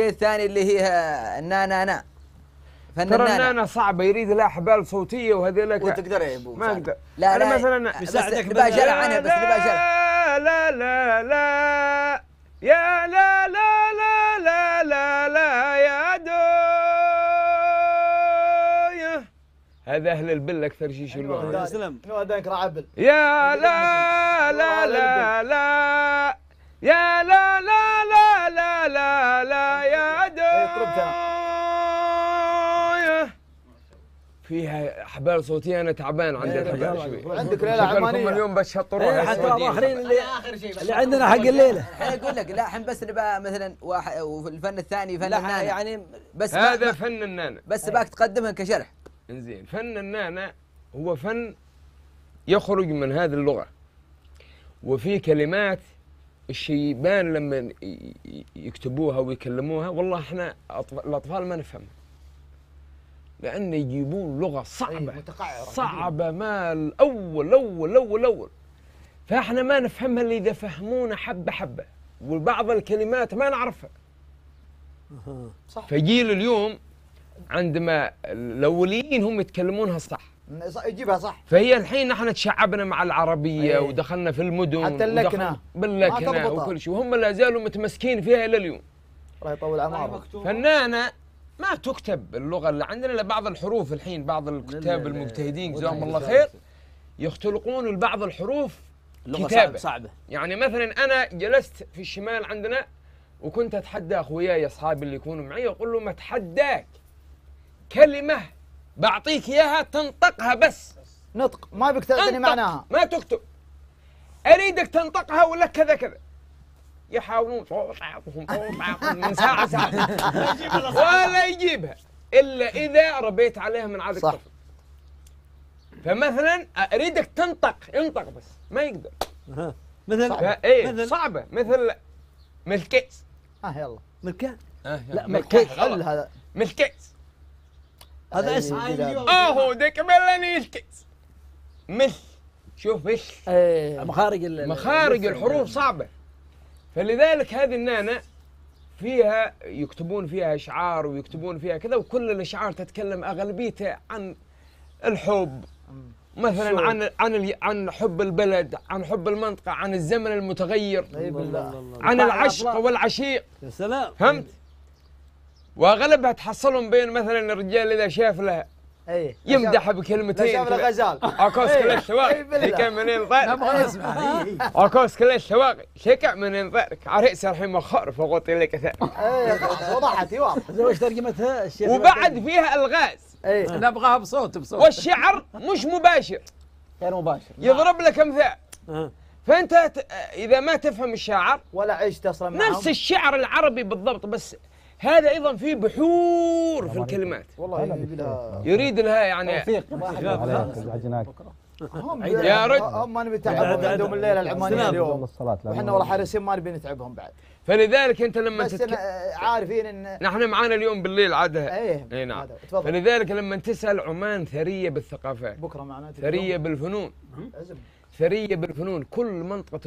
الشيء الثاني اللي هي النانانا فن ترى النانا صعبه يريد لها حبال صوتيه وهذه لك وتقدر يا ابو ما اقدر لا انا لا مثلا بساعدك بس عنها بس بأجل لا لا لا يا لا لا لا لا لا لا يا دوي هذا اهل البل اكثر شيء يشلون يسلم شنو هذاك رعبل يا لا لا لا لا يا لا لا فيها حبال صوتيه انا تعبان عندي عندك ليله عمانيه اليوم حطوا إيه حتى الاخرين اللي اخر شيء اللي عندنا حق الليله الحين اقول لك لا الحين بس نبقى مثلا واحد الفن الثاني فن النانا يعني بس هذا فن النانة بس إيه. باك تقدمها كشرح انزين فن النانة هو فن يخرج من هذه اللغه وفي كلمات الشيبان لما يكتبوها ويكلموها والله احنا الاطفال ما نفهمها لأن يجيبون لغة صعبة إيه، متقعرة صعبة ما الأول أول أول أول فإحنا ما نفهمها إلا إذا فهمونا حبة حبة وبعض الكلمات ما نعرفها صح فجيل اليوم عندما الاوليين هم يتكلمونها صح يجيبها صح فهي الحين نحن تشعبنا مع العربيه أيه. ودخلنا في المدن حتى اللكنه باللكنه وكل شيء وهم لا زالوا متمسكين فيها الى اليوم الله يطول عمرك طيب فنانه ما تكتب اللغه اللي عندنا الا بعض الحروف الحين بعض الكتاب المجتهدين جزاهم الله خير يختلقون لبعض الحروف لغه كتابة. صعبه يعني مثلا انا جلست في الشمال عندنا وكنت اتحدى اخوياي اصحابي اللي يكونوا معي اقول لهم اتحداك كلمه بعطيك اياها تنطقها بس نطق ما بك تعطيني معناها ما تكتب اريدك تنطقها ولا كذا كذا يحاولون طوطعهم طوطعهم من ساعه ساعه ولا يجيبها الا اذا ربيت عليها من عاد الطفل فمثلا اريدك تنطق انطق بس ما يقدر مثل ايه مثل صعبه مثل ملكيس اه يلا ملكان آه لا ملكيس هذا ملكيس هذا اسم اهو ديك ملاني الكيس مل شوف ايش مخارج إيه، مخارج الحروف صعبه فلذلك هذه النانا فيها يكتبون فيها اشعار ويكتبون فيها كذا وكل الاشعار تتكلم اغلبيتها عن الحب مثلا عن عن عن حب البلد عن حب المنطقه عن الزمن المتغير عن العشق والعشيق يا سلام فهمت واغلبها تحصلهم بين مثلا الرجال اذا شاف له اي يمدح بكلمتين شاف الغزال عكوس إيه. كل الشواقي إيه، شيكع من انظارك نبغى عكوس آه. إيه، كل الشواقي شيكع من انظارك عريس الحين مخر فوق طيلي كثير اي وضحت واضح إيوه. وش ترجمتها الشيخ وبعد فيها الغاز اي نبغاها بصوت بصوت والشعر مش مباشر غير مباشر يضرب لك امثال آه. فانت اذا ما تفهم الشعر ولا عشت اصلا نفس الشعر العربي بالضبط بس هذا ايضا فيه بحور في الكلمات والله يريد لها يعني توفيق يا رد هم ما نبي نتعبهم عندهم الليله العمانيه اليوم احنا والله حارسين ما نبي نتعبهم بعد فلذلك انت لما بس تتك... عارفين ان نحن معانا اليوم بالليل عاد ايه اي نعم تفضل فلذلك لما تسال عمان ثريه بالثقافات بكره معناته ثريه بالفنون ثريه بالفنون كل منطقه